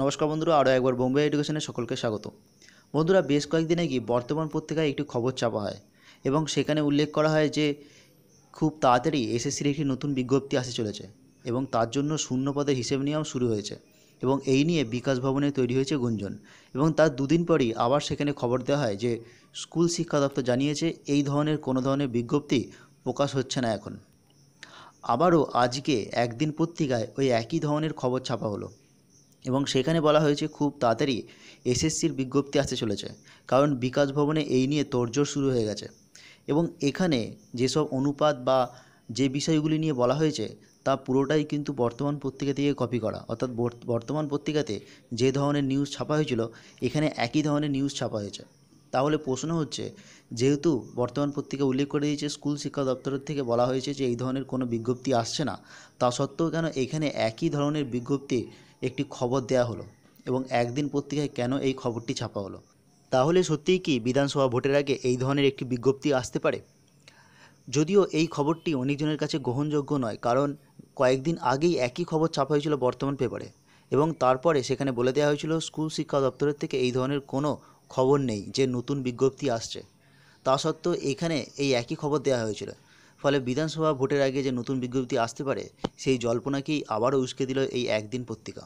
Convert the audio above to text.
নমস্কার বন্ধুরা আরও একবার বোম্বে এডুকেশনে সকলকে স্বাগত বন্ধুরা বেশ কয়েকদিন আগে বর্তমান পত্রিকায় একটি খবর চাপা হয় এবং সেখানে উল্লেখ করা হয় যে খুব তাড়াতাড়ি এসএসসির একটি নতুন বিজ্ঞপ্তি আসে চলেছে এবং তার জন্য শূন্য পদের হিসেব নেওয়াও শুরু হয়েছে এবং এই নিয়ে বিকাশ ভবনে তৈরি হয়েছে গুঞ্জন এবং তার দুদিন পরই আবার সেখানে খবর দেওয়া হয় যে স্কুল শিক্ষা দপ্তর জানিয়েছে এই ধরনের কোনো ধরনের বিজ্ঞপ্তি প্রকাশ হচ্ছে না এখন আবারও আজকে একদিন পত্রিকায় ওই একই ধরনের খবর ছাপা হলো এবং সেখানে বলা হয়েছে খুব তাড়াতাড়ি এসএসসির বিজ্ঞপ্তি আসতে চলেছে কারণ বিকাশ ভবনে এই নিয়ে তোড়জোড় শুরু হয়ে গেছে এবং এখানে যেসব অনুপাত বা যে বিষয়গুলি নিয়ে বলা হয়েছে তা পুরোটাই কিন্তু বর্তমান পত্রিকা থেকে কপি করা অর্থাৎ বর্তমান পত্রিকাতে যে ধরনের নিউজ ছাপা হয়েছিল এখানে একই ধরনের নিউজ ছাপা হয়েছে তাহলে প্রশ্ন হচ্ছে যেহেতু বর্তমান পত্রিকা উল্লেখ করে দিয়েছে স্কুল শিক্ষা দপ্তরের থেকে বলা হয়েছে যে এই ধরনের কোনো বিজ্ঞপ্তি আসছে না তা সত্ত্বেও কেন এখানে একই ধরনের বিজ্ঞপ্তি একটি খবর দেয়া হলো এবং একদিন পত্রিকায় কেন এই খবরটি ছাপা হলো তাহলে সত্যিই কি বিধানসভা ভোটের আগে এই ধরনের একটি বিজ্ঞপ্তি আসতে পারে যদিও এই খবরটি অনেকজনের কাছে গ্রহণযোগ্য নয় কারণ কয়েকদিন আগেই একই খবর ছাপা হয়েছিল বর্তমান পেপারে এবং তারপরে সেখানে বলে দেওয়া হয়েছিল স্কুল শিক্ষা দপ্তরের থেকে এই ধরনের কোনো খবর নেই যে নতুন বিজ্ঞপ্তি আসছে তা সত্ত্বেও এখানে এই একই খবর দেওয়া হয়েছিল ফলে বিধানসভা ভোটের আগে যে নতুন বিজ্ঞপ্তি আসতে পারে সেই জল্পনাকেই আবারও উস্কে দিল এই একদিন পত্রিকা